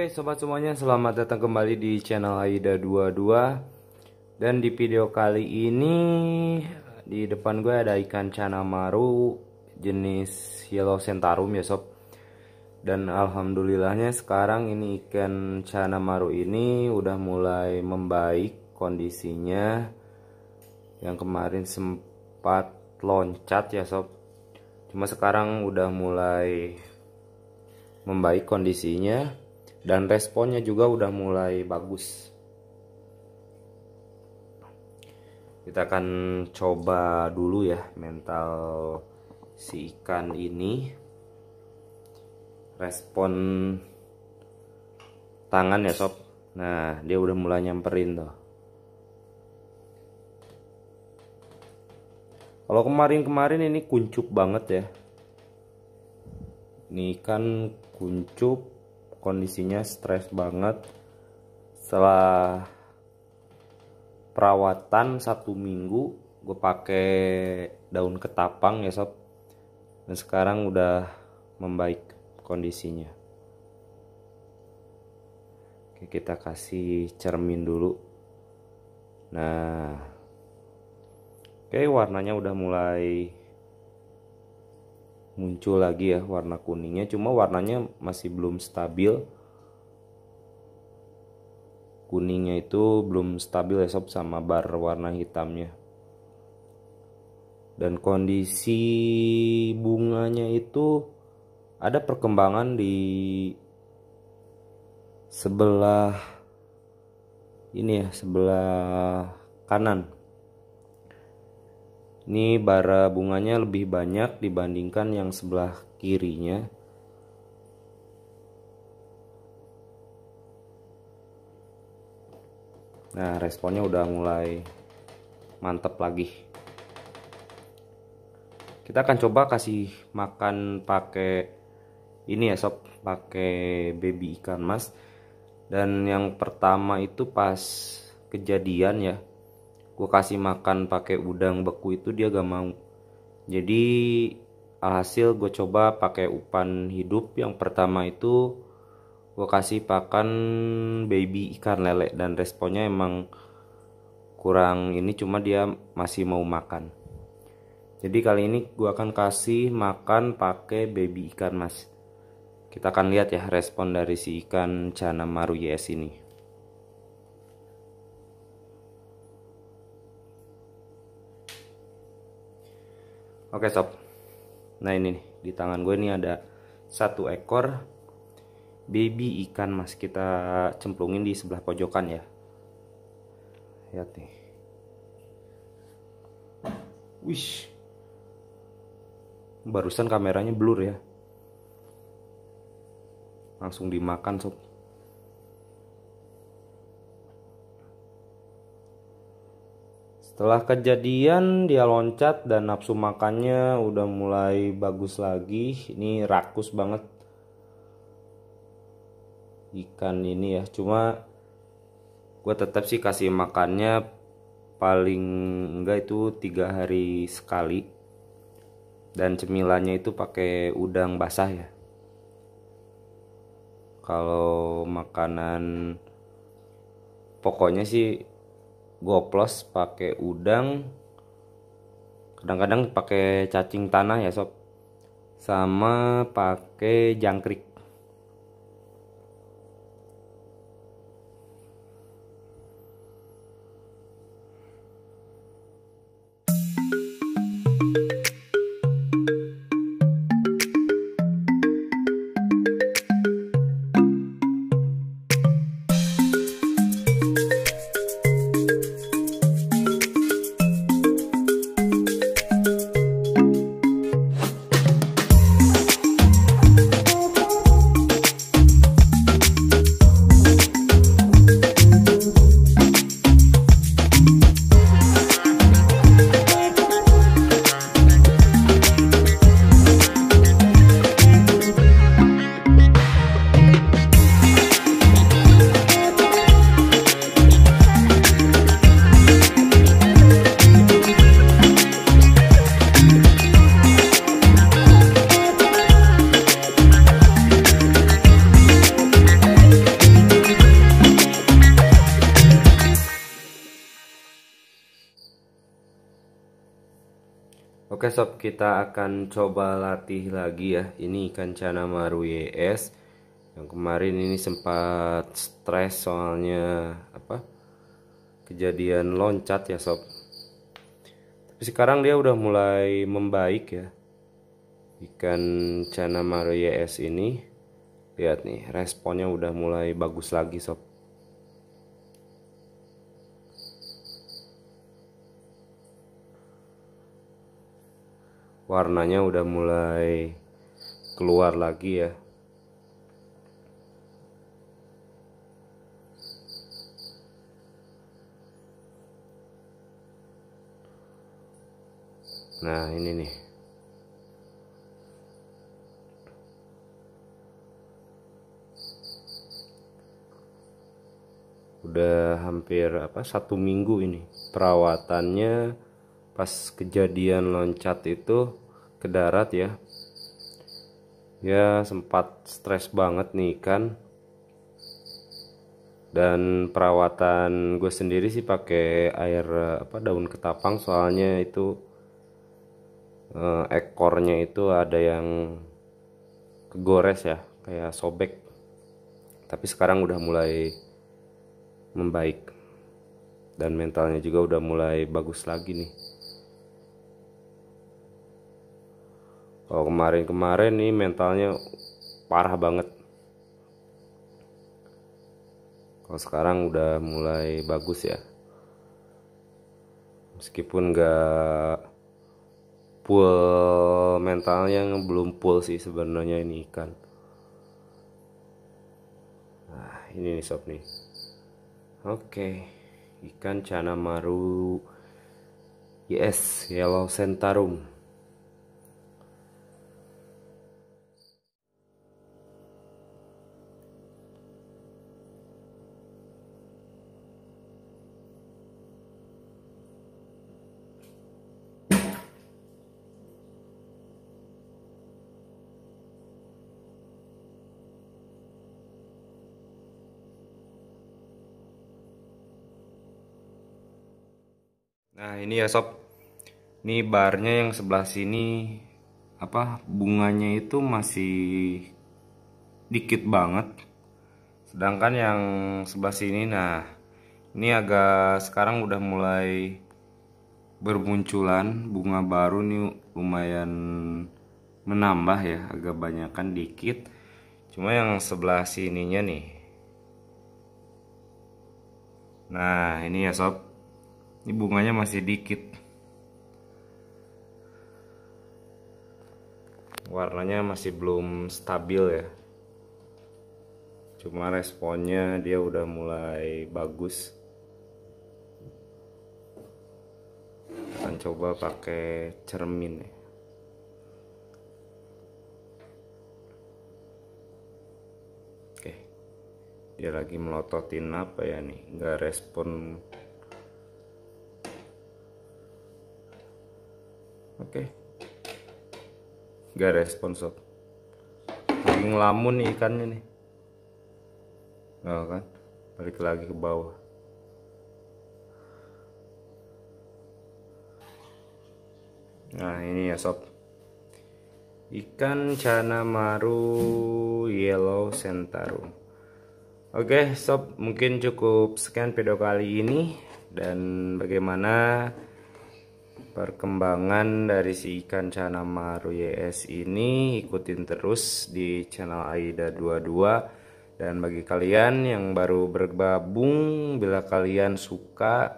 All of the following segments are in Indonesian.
Oke sobat semuanya selamat datang kembali di channel Aida22 Dan di video kali ini di depan gue ada ikan cana maru jenis yellow centarum ya sob Dan alhamdulillahnya sekarang ini ikan cana maru ini udah mulai membaik kondisinya Yang kemarin sempat loncat ya sob Cuma sekarang udah mulai membaik kondisinya dan responnya juga udah mulai bagus kita akan coba dulu ya mental si ikan ini respon tangan ya sob nah dia udah mulai nyamperin tuh kalau kemarin-kemarin ini kuncup banget ya ini ikan kuncup kondisinya stres banget setelah perawatan satu minggu gue pakai daun ketapang ya sob dan sekarang udah membaik kondisinya Oke, kita kasih cermin dulu nah oke warnanya udah mulai muncul lagi ya warna kuningnya cuma warnanya masih belum stabil kuningnya itu belum stabil ya sob sama bar warna hitamnya dan kondisi bunganya itu ada perkembangan di sebelah ini ya sebelah kanan ini bara bunganya lebih banyak dibandingkan yang sebelah kirinya. Nah, responnya udah mulai mantep lagi. Kita akan coba kasih makan pakai ini ya sob, pakai baby ikan mas. Dan yang pertama itu pas kejadian ya, gue kasih makan pakai udang beku itu dia gak mau jadi alhasil gue coba pakai upan hidup yang pertama itu gue kasih pakan baby ikan lele dan responnya emang kurang ini cuma dia masih mau makan jadi kali ini gue akan kasih makan pakai baby ikan mas kita akan lihat ya respon dari si ikan cana maru yes ini Oke sob. Nah ini nih di tangan gue ini ada satu ekor baby ikan mas kita cemplungin di sebelah pojokan ya. Lihat nih. Wish. Barusan kameranya blur ya. Langsung dimakan sob. Setelah kejadian dia loncat dan nafsu makannya udah mulai bagus lagi. Ini rakus banget ikan ini ya. Cuma gue tetap sih kasih makannya paling enggak itu tiga hari sekali dan cemilannya itu pakai udang basah ya kalau makanan pokoknya sih goplos pakai udang kadang-kadang pakai cacing tanah ya sob sama pakai jangkrik Oke sob, kita akan coba latih lagi ya. Ini ikan cana maru YS yang kemarin ini sempat stres soalnya apa? Kejadian loncat ya sob. Tapi sekarang dia udah mulai membaik ya. Ikan cana maru YS ini lihat nih responnya udah mulai bagus lagi sob. warnanya udah mulai keluar lagi ya Nah ini nih Udah hampir apa satu minggu ini Perawatannya pas kejadian loncat itu ke darat ya ya sempat stres banget nih kan. dan perawatan gue sendiri sih pakai air apa daun ketapang soalnya itu eh, ekornya itu ada yang kegores ya kayak sobek tapi sekarang udah mulai membaik dan mentalnya juga udah mulai bagus lagi nih kalau kemarin-kemarin nih mentalnya parah banget kalau sekarang udah mulai bagus ya meskipun gak full mentalnya belum full sih sebenarnya ini ikan nah ini nih sob nih oke okay. ikan cana maru yes yellow centarum. Nah ini ya sob, ini barnya yang sebelah sini apa bunganya itu masih dikit banget. Sedangkan yang sebelah sini, nah ini agak sekarang udah mulai bermunculan bunga baru nih lumayan menambah ya agak banyakan dikit cuma yang sebelah sininya nih nah ini ya sob ini bunganya masih dikit. Warnanya masih belum stabil ya. Cuma responnya dia udah mulai bagus. Akan coba pakai cermin ya. Oke. Dia lagi melototin apa ya nih? Enggak respon Oke. Gak respon sob. Lagi ngelamun nih ikannya nih. Oh kan. Balik lagi ke bawah. Nah, ini ya sob. Ikan cana maru yellow sentaru. Oke, sob, mungkin cukup sekian video kali ini dan bagaimana perkembangan dari si ikan Canamaru YS ini ikutin terus di channel Aida 22 dan bagi kalian yang baru bergabung bila kalian suka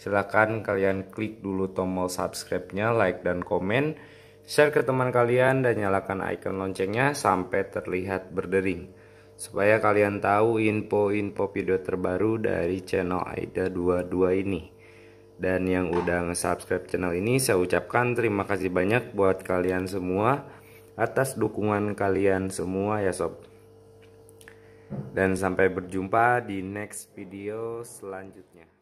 silahkan kalian klik dulu tombol subscribe-nya like dan komen share ke teman kalian dan nyalakan icon loncengnya sampai terlihat berdering supaya kalian tahu info-info video terbaru dari channel Aida 22 ini dan yang udah nge-subscribe channel ini saya ucapkan terima kasih banyak buat kalian semua atas dukungan kalian semua ya sob dan sampai berjumpa di next video selanjutnya